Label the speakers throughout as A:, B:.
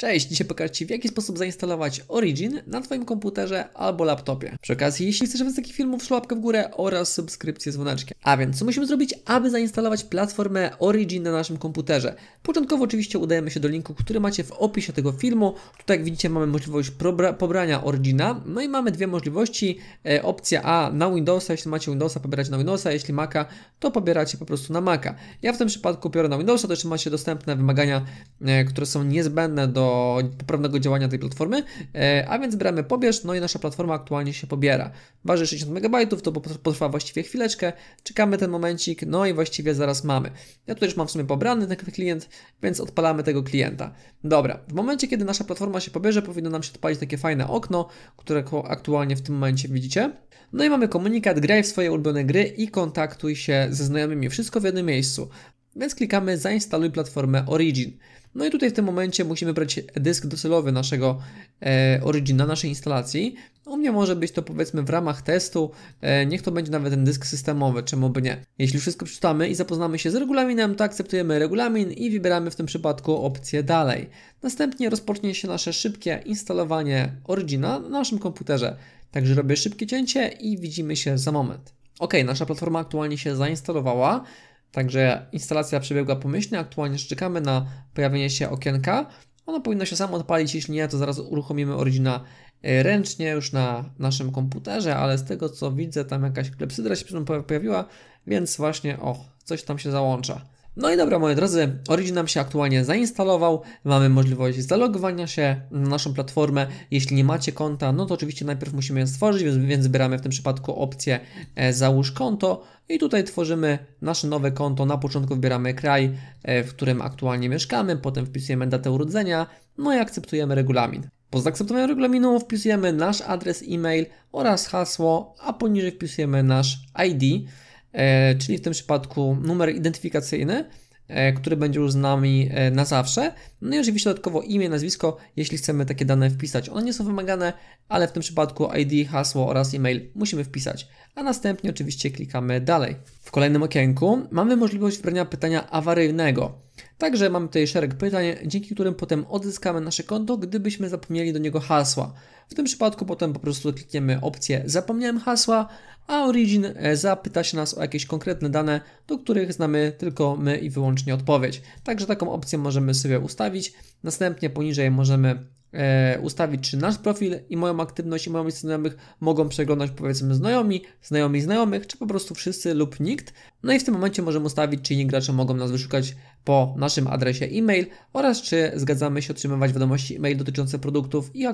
A: Cześć, dzisiaj pokażę Ci w jaki sposób zainstalować Origin na Twoim komputerze albo laptopie. Przy okazji, jeśli chcesz więcej takich filmów, wrzuć w górę oraz subskrypcję z dzwoneczkiem. A więc, co musimy zrobić, aby zainstalować platformę Origin na naszym komputerze? Początkowo oczywiście udajemy się do linku, który macie w opisie tego filmu. Tutaj jak widzicie mamy możliwość pobrania Origina. No i mamy dwie możliwości. E, opcja A na Windowsa, jeśli macie Windowsa, pobieracie na Windowsa, jeśli Maca, to pobieracie po prostu na Maca. Ja w tym przypadku biorę na Windowsa, to jeszcze macie dostępne wymagania, e, które są niezbędne do poprawnego działania tej platformy, e, a więc bramy pobierz, no i nasza platforma aktualnie się pobiera. Waży 60 MB, to potrwa właściwie chwileczkę, czekamy ten momencik, no i właściwie zaraz mamy. Ja tutaj już mam w sumie pobrany ten klient, więc odpalamy tego klienta. Dobra, w momencie kiedy nasza platforma się pobierze, powinno nam się odpalić takie fajne okno, które aktualnie w tym momencie widzicie. No i mamy komunikat, graj w swoje ulubione gry i kontaktuj się ze znajomymi, wszystko w jednym miejscu. Więc klikamy zainstaluj platformę Origin. No i tutaj w tym momencie musimy brać dysk docelowy naszego e, origina, naszej instalacji. U mnie może być to powiedzmy w ramach testu, e, niech to będzie nawet ten dysk systemowy, czemu by nie. Jeśli wszystko przeczytamy i zapoznamy się z regulaminem, to akceptujemy regulamin i wybieramy w tym przypadku opcję dalej. Następnie rozpocznie się nasze szybkie instalowanie origina na naszym komputerze. Także robię szybkie cięcie i widzimy się za moment. Ok, nasza platforma aktualnie się zainstalowała. Także instalacja przebiegła pomyślnie, aktualnie czekamy na pojawienie się okienka. Ono powinno się samo odpalić, jeśli nie, to zaraz uruchomimy Origina e, ręcznie już na naszym komputerze, ale z tego co widzę, tam jakaś klepsydra się pojawiła, więc właśnie, o, coś tam się załącza. No i dobra, moi drodzy, Origin nam się aktualnie zainstalował, mamy możliwość zalogowania się na naszą platformę. Jeśli nie macie konta, no to oczywiście najpierw musimy je stworzyć, więc wybieramy w tym przypadku opcję e, załóż konto i tutaj tworzymy nasze nowe konto. Na początku wybieramy kraj, e, w którym aktualnie mieszkamy, potem wpisujemy datę urodzenia, no i akceptujemy regulamin. Po zaakceptowaniu regulaminu wpisujemy nasz adres e-mail oraz hasło, a poniżej wpisujemy nasz ID. E, czyli w tym przypadku numer identyfikacyjny, e, który będzie już z nami e, na zawsze. No i oczywiście dodatkowo imię, nazwisko, jeśli chcemy takie dane wpisać. One nie są wymagane, ale w tym przypadku ID, hasło oraz e-mail musimy wpisać. A następnie oczywiście klikamy dalej. W kolejnym okienku mamy możliwość wybrania pytania awaryjnego. Także mamy tutaj szereg pytań, dzięki którym potem odzyskamy nasze konto, gdybyśmy zapomnieli do niego hasła. W tym przypadku potem po prostu klikniemy opcję zapomniałem hasła, a Origin e, zapyta się nas o jakieś konkretne dane, do których znamy tylko my i wyłącznie odpowiedź. Także taką opcję możemy sobie ustawić. Następnie poniżej możemy e, ustawić, czy nasz profil i moją aktywność i moją listę znajomych mogą przeglądać powiedzmy znajomi, znajomi znajomych, czy po prostu wszyscy lub nikt. No i w tym momencie możemy ustawić, czy inni gracze mogą nas wyszukać po naszym adresie e-mail oraz czy zgadzamy się otrzymywać wiadomości e-mail dotyczące produktów i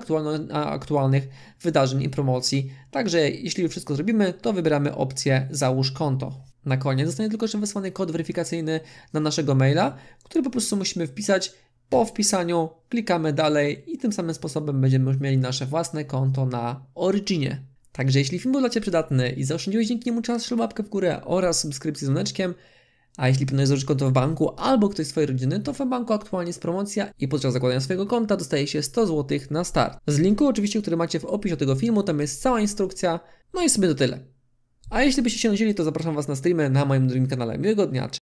A: aktualnych wydarzeń i promocji. Także jeśli już wszystko zrobimy, to wybieramy opcję załóż konto. Na koniec zostanie tylko jeszcze wysłany kod weryfikacyjny na naszego maila, który po prostu musimy wpisać po wpisaniu klikamy dalej i tym samym sposobem będziemy już mieli nasze własne konto na Originie. Także jeśli film był dla Ciebie przydatny i zaoszczędziłeś dzięki niemu czas, ślub łapkę w górę oraz subskrypcję z dzwoneczkiem, a jeśli planujesz założyć konto w banku albo ktoś z Twojej rodziny, to w banku aktualnie jest promocja i podczas zakładania swojego konta dostaje się 100 zł na start. Z linku oczywiście, który macie w opisie tego filmu, tam jest cała instrukcja. No i sobie to tyle. A jeśli byście się nudili, to zapraszam Was na streamy na moim drugim kanale. Miłego dnia,